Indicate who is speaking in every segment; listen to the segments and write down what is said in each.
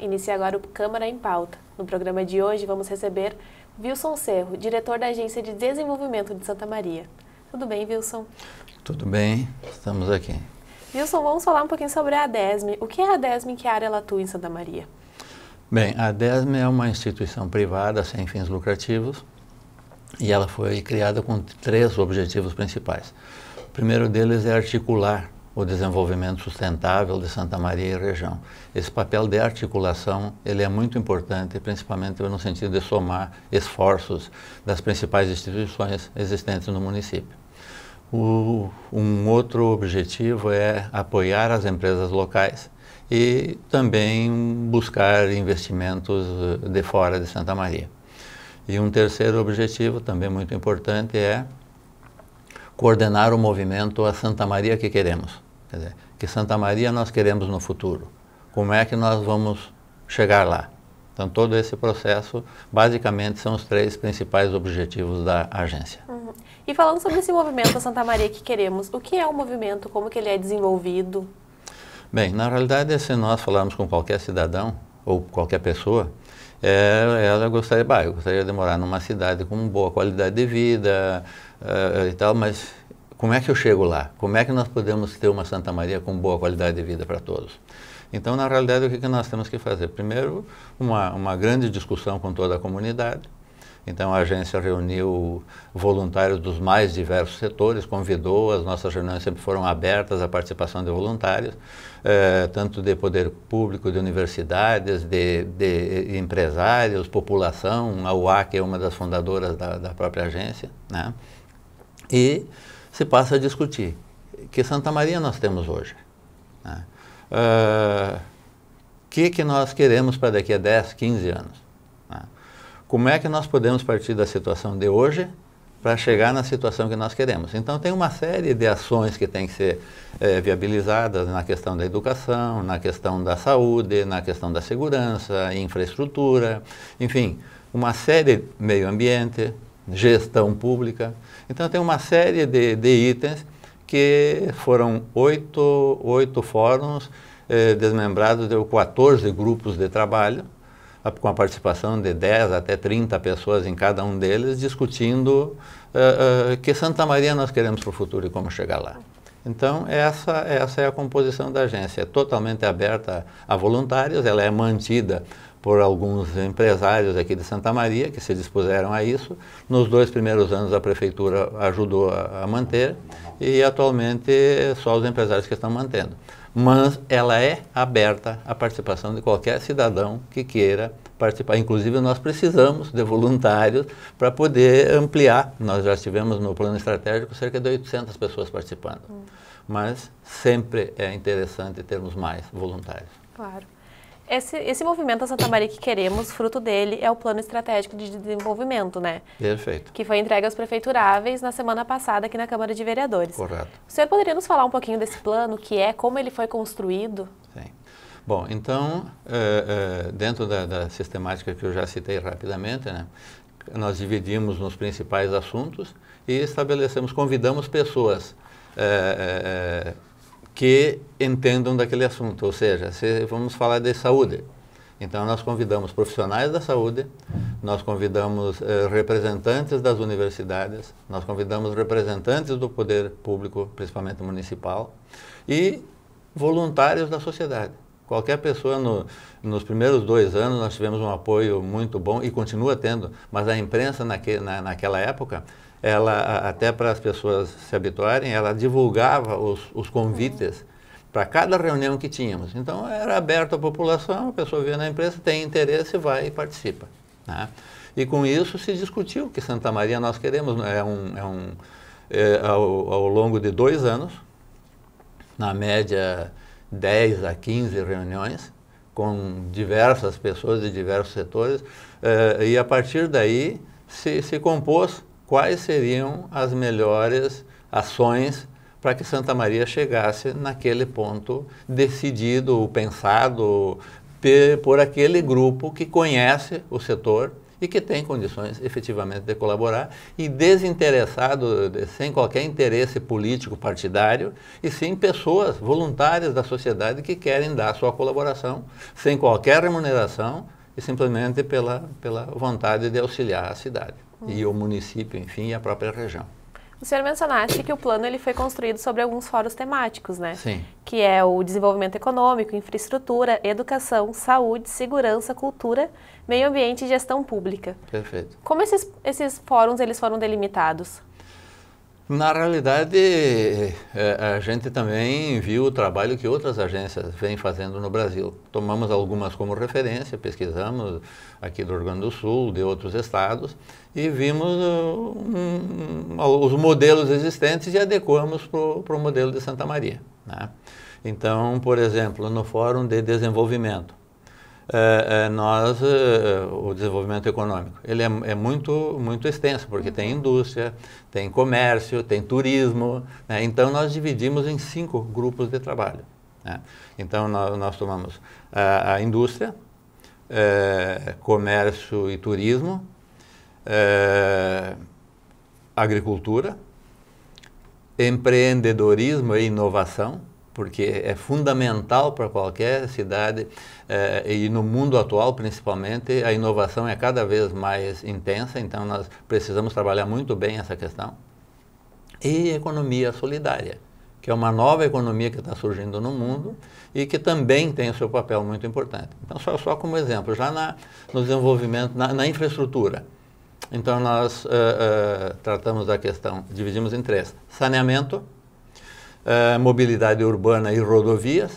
Speaker 1: Inicia agora o Câmara em Pauta. No programa de hoje vamos receber Wilson Cerro, diretor da Agência de Desenvolvimento de Santa Maria. Tudo bem, Wilson? Tudo
Speaker 2: bem, estamos aqui.
Speaker 1: Wilson, vamos falar um pouquinho sobre a ADESME. O que é a ADESME e que área ela atua em Santa Maria?
Speaker 2: Bem, a ADESME é uma instituição privada sem fins lucrativos e ela foi criada com três objetivos principais. O primeiro deles é articular o desenvolvimento sustentável de Santa Maria e região. Esse papel de articulação ele é muito importante, principalmente no sentido de somar esforços das principais instituições existentes no município. O, um outro objetivo é apoiar as empresas locais e também buscar investimentos eh, de fora de Santa Maria. E um terceiro objetivo, também muito importante, é coordenar o movimento A Santa Maria que Queremos Dizer, que Santa Maria nós queremos no futuro? Como é que nós vamos chegar lá? Então, todo esse processo, basicamente, são os três principais objetivos da agência.
Speaker 1: Uhum. E falando sobre esse movimento Santa Maria que queremos, o que é o movimento? Como que ele é desenvolvido?
Speaker 2: Bem, na realidade, se nós falarmos com qualquer cidadão ou qualquer pessoa, é, ela gostaria, bah, eu gostaria de morar numa cidade com boa qualidade de vida eh, eh, e tal, mas como é que eu chego lá? Como é que nós podemos ter uma Santa Maria com boa qualidade de vida para todos? Então, na realidade, o que, que nós temos que fazer? Primeiro, uma, uma grande discussão com toda a comunidade. Então, a agência reuniu voluntários dos mais diversos setores, convidou, as nossas reuniões sempre foram abertas à participação de voluntários, eh, tanto de poder público, de universidades, de, de empresários, população. A UAC é uma das fundadoras da, da própria agência. Né? E se passa a discutir, que Santa Maria nós temos hoje. O né? uh, que, que nós queremos para daqui a 10, 15 anos? Né? Como é que nós podemos partir da situação de hoje para chegar na situação que nós queremos? Então, tem uma série de ações que têm que ser eh, viabilizadas na questão da educação, na questão da saúde, na questão da segurança, infraestrutura, enfim, uma série meio ambiente, gestão pública. Então, tem uma série de, de itens que foram oito, oito fóruns eh, desmembrados, deu 14 grupos de trabalho, com a participação de 10 até 30 pessoas em cada um deles, discutindo uh, uh, que Santa Maria nós queremos para o futuro e como chegar lá. Então, essa, essa é a composição da agência. É totalmente aberta a voluntários, ela é mantida por alguns empresários aqui de Santa Maria que se dispuseram a isso. Nos dois primeiros anos a prefeitura ajudou a, a manter e atualmente só os empresários que estão mantendo. Mas ela é aberta à participação de qualquer cidadão que queira participar. Inclusive nós precisamos de voluntários para poder ampliar. Nós já tivemos no plano estratégico cerca de 800 pessoas participando. Hum. Mas sempre é interessante termos mais voluntários.
Speaker 1: Claro esse, esse movimento da Santa Maria que queremos, fruto dele, é o Plano Estratégico de Desenvolvimento, né? Perfeito. Que foi entregue aos prefeituráveis na semana passada aqui na Câmara de Vereadores. Correto. O senhor poderia nos falar um pouquinho desse plano, que é, como ele foi construído?
Speaker 2: Sim. Bom, então, é, é, dentro da, da sistemática que eu já citei rapidamente, né? nós dividimos nos principais assuntos e estabelecemos, convidamos pessoas é, é, é que entendam daquele assunto. Ou seja, se vamos falar de saúde. Então, nós convidamos profissionais da saúde, nós convidamos eh, representantes das universidades, nós convidamos representantes do poder público, principalmente municipal, e voluntários da sociedade. Qualquer pessoa, no, nos primeiros dois anos, nós tivemos um apoio muito bom e continua tendo, mas a imprensa naque, na, naquela época ela, até para as pessoas se habituarem, ela divulgava os, os convites para cada reunião que tínhamos. Então, era aberto à população, a pessoa via na imprensa, tem interesse, vai e participa. Né? E com isso se discutiu que Santa Maria nós queremos, né? é um, é um, é, ao, ao longo de dois anos, na média 10 a 15 reuniões, com diversas pessoas de diversos setores, eh, e a partir daí se, se compôs quais seriam as melhores ações para que Santa Maria chegasse naquele ponto decidido, pensado por aquele grupo que conhece o setor e que tem condições efetivamente de colaborar e desinteressado, sem qualquer interesse político partidário, e sim pessoas voluntárias da sociedade que querem dar sua colaboração sem qualquer remuneração e simplesmente pela, pela vontade de auxiliar a cidade. Uhum. e o município, enfim, e a própria região.
Speaker 1: O senhor mencionaste que o plano ele foi construído sobre alguns fóruns temáticos, né? Sim. Que é o desenvolvimento econômico, infraestrutura, educação, saúde, segurança, cultura, meio ambiente e gestão pública. Perfeito. Como esses, esses fóruns eles foram delimitados?
Speaker 2: Na realidade, é, é, a gente também viu o trabalho que outras agências vêm fazendo no Brasil. Tomamos algumas como referência, pesquisamos aqui do Rio Grande do Sul, de outros estados, e vimos uh, um, os modelos existentes e adequamos para o modelo de Santa Maria. Né? Então, por exemplo, no Fórum de Desenvolvimento, é, é, nós é, o desenvolvimento econômico. Ele é, é, muito, muito extenso, porque tem uhum. indústria, tem comércio, tem turismo. Né? Então, nós dividimos em cinco grupos de trabalho. Né? Então, nós, nós tomamos a, a indústria, é, comércio e turismo, é, agricultura, empreendedorismo e inovação, porque é fundamental para qualquer cidade eh, e no mundo atual principalmente a inovação é cada vez mais intensa, então nós precisamos trabalhar muito bem essa questão. E economia solidária, que é uma nova economia que está surgindo no mundo e que também tem o seu papel muito importante. Então só, só como exemplo, já na, no desenvolvimento, na, na infraestrutura, então nós uh, uh, tratamos da questão, dividimos em três, saneamento, é, mobilidade urbana e rodovias,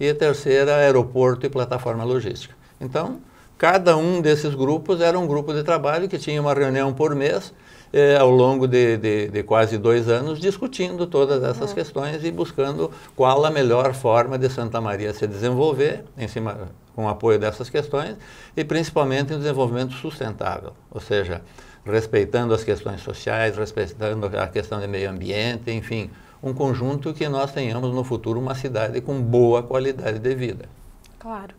Speaker 2: e a terceira, aeroporto e plataforma logística. Então, cada um desses grupos era um grupo de trabalho que tinha uma reunião por mês, eh, ao longo de, de, de, quase dois anos, discutindo todas essas é. questões e buscando qual a melhor forma de Santa Maria se desenvolver, em cima, com o apoio dessas questões, e principalmente em desenvolvimento sustentável, ou seja, respeitando as questões sociais, respeitando a questão do meio ambiente, enfim, um conjunto que nós tenhamos no futuro uma cidade com boa qualidade de vida.
Speaker 1: Claro.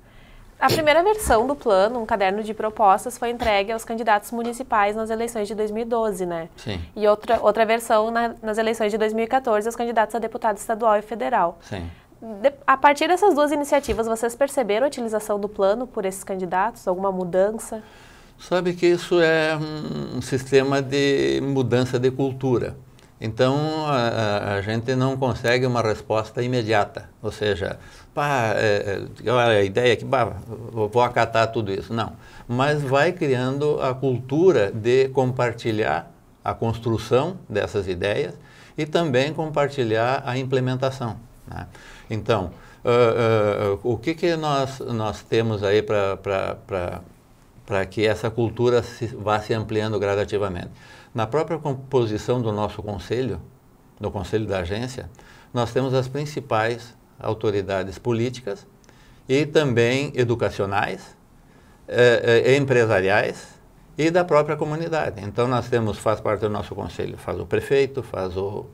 Speaker 1: A primeira versão do plano, um caderno de propostas, foi entregue aos candidatos municipais nas eleições de 2012, né? Sim. E outra, outra versão na, nas eleições de 2014 aos candidatos a deputado estadual e federal. Sim. De, a partir dessas duas iniciativas, vocês perceberam a utilização do plano por esses candidatos? Alguma mudança?
Speaker 2: Sabe que isso é um sistema de mudança de cultura. Então, a, a, gente não consegue uma resposta imediata, ou seja, pá, é, é, é a ideia é que bah, vou acatar tudo isso, não. Mas vai criando a cultura de compartilhar a construção dessas ideias e também compartilhar a implementação. Né? Então, uh, uh, o que, que nós, nós temos aí para para que essa cultura se, vá se ampliando gradativamente. Na própria composição do nosso conselho, do conselho da agência, nós temos as principais autoridades políticas e também educacionais, eh, eh, empresariais e da própria comunidade. Então nós temos, faz parte do nosso conselho, faz o prefeito, faz o,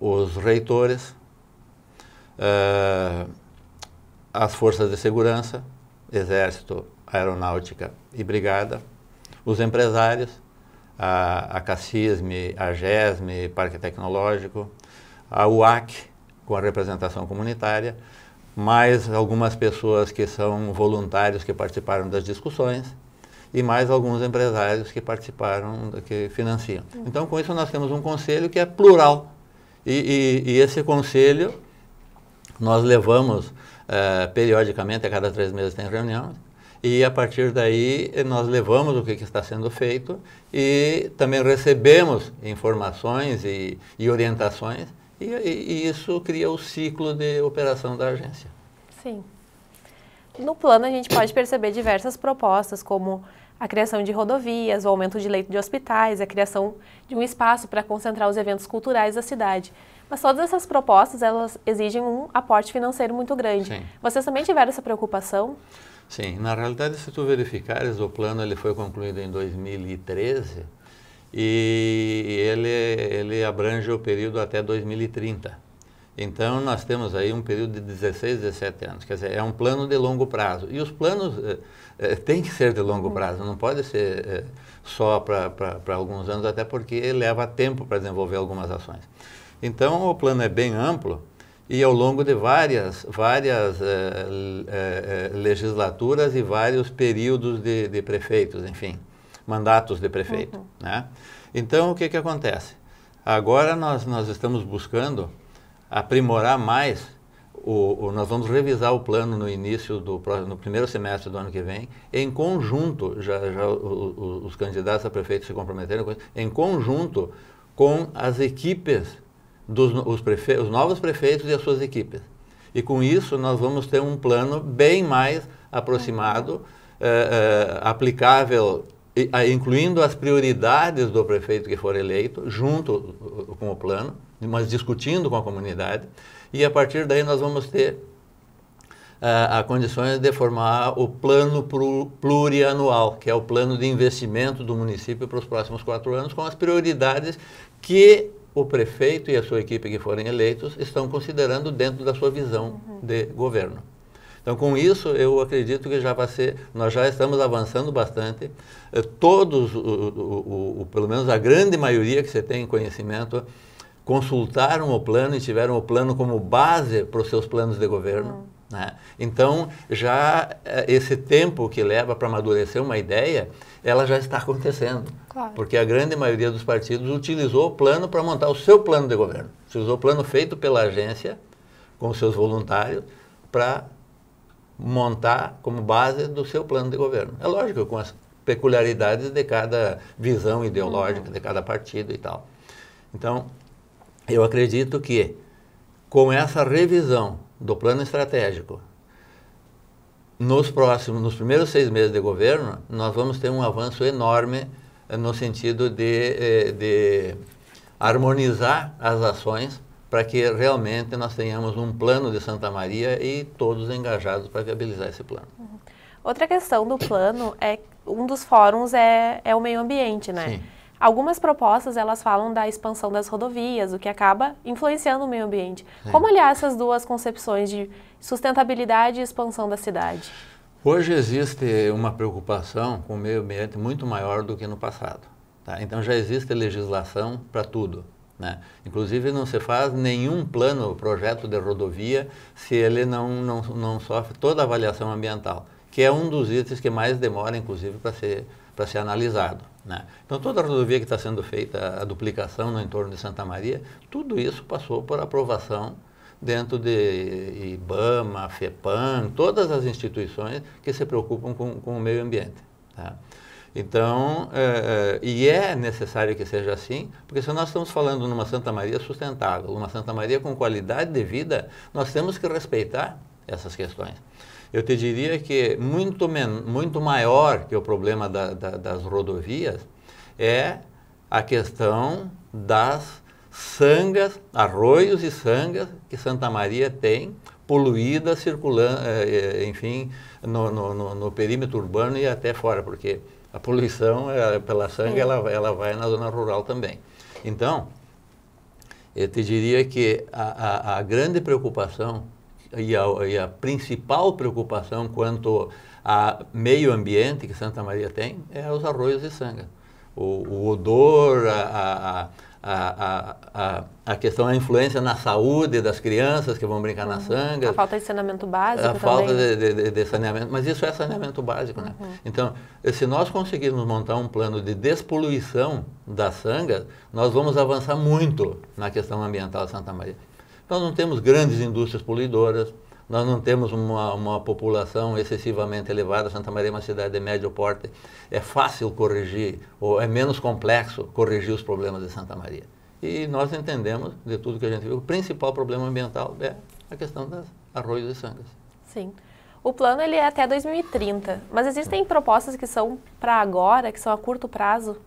Speaker 2: os reitores, eh, as forças de segurança, Exército, Aeronáutica e Brigada, os empresários, a, a CACISME, a GESME, Parque Tecnológico, a UAC, com a representação comunitária, mais algumas pessoas que são voluntários que participaram das discussões e mais alguns empresários que participaram, que financiam. Uhum. Então, com isso, nós temos um conselho que é plural. E, e, e esse conselho nós levamos uh, periodicamente, a cada três meses tem reunião, e a partir daí nós levamos o que, que está sendo feito e também recebemos informações e, e orientações, e, e isso cria o ciclo de operação da agência.
Speaker 1: Sim. No plano, a gente pode perceber diversas propostas, como a criação de rodovias, o aumento de leito de hospitais, a criação de um espaço para concentrar os eventos culturais da cidade. Mas todas essas propostas, elas exigem um aporte financeiro muito grande. Sim. Vocês também tiveram essa preocupação?
Speaker 2: Sim, na realidade, se tu verificares, o plano ele foi concluído em 2013 e ele, ele abrange o período até 2030. Então, nós temos aí um período de 16, 17 anos. Quer dizer, é um plano de longo prazo. E os planos eh, eh têm que ser de longo uhum. prazo, não pode ser eh, só para alguns anos, até porque leva tempo para desenvolver algumas ações. Então, o plano é bem amplo e ao longo de várias, várias eh, eh, eh, legislaturas e vários períodos de, de, prefeitos, enfim, mandatos de prefeito. Uhum. Né? Então, o que, que acontece? Agora nós, nós estamos buscando aprimorar mais, o, o, nós vamos revisar o plano no início, do no primeiro semestre do ano que vem, em conjunto, já, já o, o, os candidatos a prefeito se comprometeram com isso, em conjunto com as equipes dos os, prefe os novos prefeitos e as suas equipes. E com isso nós vamos ter um plano bem mais aproximado, é, é, aplicável, incluindo as prioridades do prefeito que for eleito, junto eh, com o plano, mas discutindo com a comunidade. E a partir daí nós vamos ter as a condições de formar o plano plurianual, que é o plano de investimento do município para os próximos quatro anos, com as prioridades que o prefeito e a sua equipe que forem eleitos estão considerando dentro da sua visão uhum. de governo. Então, com isso, eu acredito que já vai ser, nós já estamos avançando bastante. Eh, todos, o, o, o, pelo menos a grande maioria que você tem conhecimento, consultaram o plano e tiveram o plano como base para os seus planos de governo. Uhum. Né? Então, já eh, esse tempo que leva para amadurecer uma ideia, ela já está acontecendo. Claro. Porque a grande maioria dos partidos utilizou o plano para montar o seu plano de governo. Utilizou o plano feito pela agência, com seus voluntários, para montar como base do seu plano de governo. É lógico, com as peculiaridades de cada visão ideológica, uhum. de cada partido e tal. Então, eu acredito que com essa revisão do plano estratégico. Nos próximos, nos primeiros seis meses de governo, nós vamos ter um avanço enorme eh, no sentido de, eh, de harmonizar as ações para que realmente nós tenhamos um plano de Santa Maria e todos engajados para viabilizar esse plano.
Speaker 1: Outra questão do plano é um dos fóruns é, é o meio ambiente, né? Sim. Algumas propostas elas falam da expansão das rodovias, o que acaba influenciando o meio ambiente. É. Como aliar essas duas concepções de sustentabilidade e expansão da cidade?
Speaker 2: Hoje existe uma preocupação com o meio ambiente muito maior do que no passado. Tá? Então já existe legislação para tudo. Né? Inclusive não se faz nenhum plano, projeto de rodovia se ele não, não, não sofre toda a avaliação ambiental, que é um dos itens que mais demora, inclusive, para ser para ser analisado. Né? Então, toda a rodovia que está sendo feita, a duplicação no entorno de Santa Maria, tudo isso passou por aprovação dentro de IBAMA, FEPAM, todas as instituições que se preocupam com, com o meio ambiente. Tá? Então, é, é, e é necessário que seja assim, porque se nós estamos falando numa Santa Maria sustentável, uma Santa Maria com qualidade de vida, nós temos que respeitar essas questões eu te diria que muito, muito maior que o problema da, da, das rodovias é a questão das sangas, arroios e sangas que Santa Maria tem poluídas circulando, eh, eh, enfim, no, no, no, perímetro urbano e até fora, porque a poluição eh, pela sangue é. ela, ela vai na zona rural também. Então, eu te diria que a, a, a grande preocupação e a, e a principal preocupação quanto a meio ambiente que Santa Maria tem é os arroios de sanga. O, o odor, a, a, a, a, questão da influência na saúde das crianças que vão brincar uhum. na sanga. A
Speaker 1: falta de saneamento básico A também. falta de,
Speaker 2: de, de, saneamento, mas isso é saneamento básico, né? Uhum. Então, se nós conseguirmos montar um plano de despoluição da sanga, nós vamos avançar muito na questão ambiental de Santa Maria. Nós não temos grandes indústrias poluidoras, nós não temos uma, uma população excessivamente elevada. Santa Maria é uma cidade de médio porte. É fácil corrigir, ou é menos complexo corrigir os problemas de Santa Maria. E nós entendemos, de tudo que a gente viu, o principal problema ambiental é a questão das arroios e sangas.
Speaker 1: Sim. O plano ele é até 2030, mas existem propostas que são para agora, que são a curto prazo?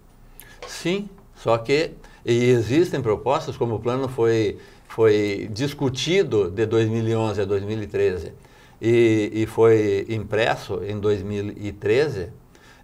Speaker 2: Sim, só que e existem propostas, como o plano foi foi discutido de 2011 a 2013 e, e foi impresso em 2013,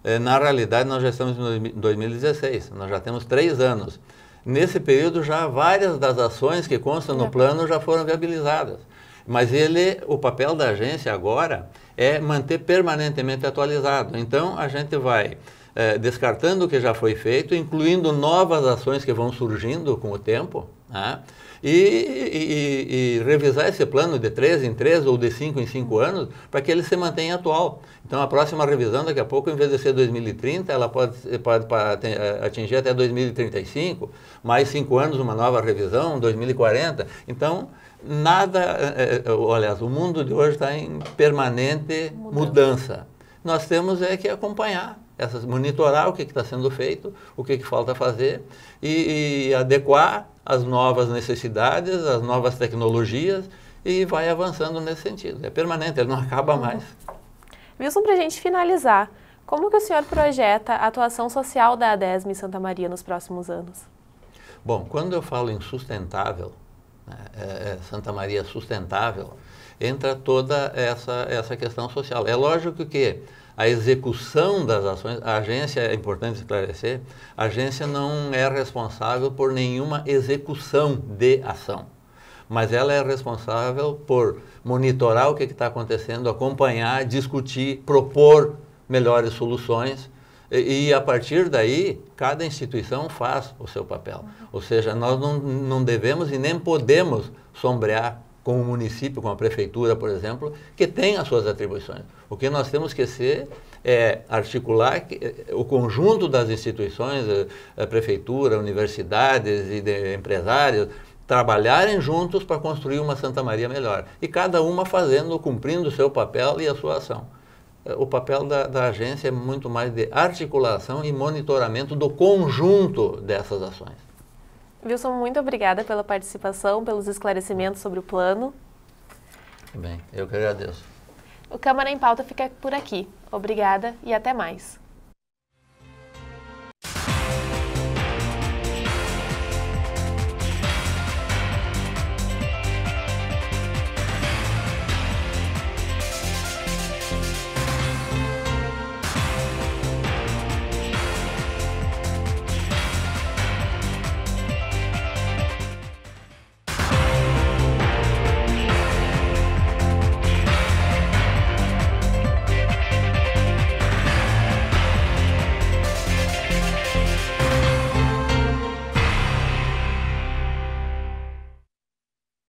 Speaker 2: eh, na realidade nós já estamos em 2016, nós já temos três anos. Nesse período já várias das ações que constam no é. plano já foram viabilizadas. Mas ele, o papel da agência agora é manter permanentemente atualizado. Então a gente vai eh, descartando o que já foi feito, incluindo novas ações que vão surgindo com o tempo. Né? e, e, e, revisar esse plano de três em três ou de cinco em cinco anos para que ele se mantenha atual. Então, a próxima revisão, daqui a pouco, em vez de ser 2030, ela pode, pode, pode eh, atingir até 2035, mais cinco anos, uma nova revisão, 2040. Então, nada, é, aliás, o mundo de hoje está em permanente mudança. mudança. Nós temos é que acompanhar essas, monitorar o que está sendo feito, o que, que falta fazer e, e adequar as novas necessidades, as novas tecnologias e vai avançando nesse sentido. É permanente, ele não acaba mais.
Speaker 1: Wilson, para a gente finalizar, como que o senhor projeta a atuação social da ADESM em Santa Maria nos próximos anos?
Speaker 2: Bom, quando eu falo em sustentável, né, é, é Santa Maria sustentável, entra toda essa, essa questão social. É lógico que a execução das ações, a agência, é importante esclarecer, a agência não é responsável por nenhuma execução de ação, mas ela é responsável por monitorar o que está acontecendo, acompanhar, discutir, propor melhores soluções. E, e, a partir daí, cada instituição faz o seu papel. Ou seja, nós não, não devemos e nem podemos sombrear com o município, com a prefeitura, por exemplo, que tem as suas atribuições. O que nós temos que ser é articular é, o conjunto das instituições, eh, a prefeitura, universidades e empresários, trabalharem juntos para construir uma Santa Maria melhor. E cada uma fazendo, cumprindo o seu papel e a sua ação. Eh, o papel da, da agência é muito mais de articulação e monitoramento do conjunto dessas ações.
Speaker 1: Wilson, muito obrigada pela participação, pelos esclarecimentos sobre o plano.
Speaker 2: Bem, eu que agradeço.
Speaker 1: O Câmara em Pauta fica por aqui. Obrigada e até mais.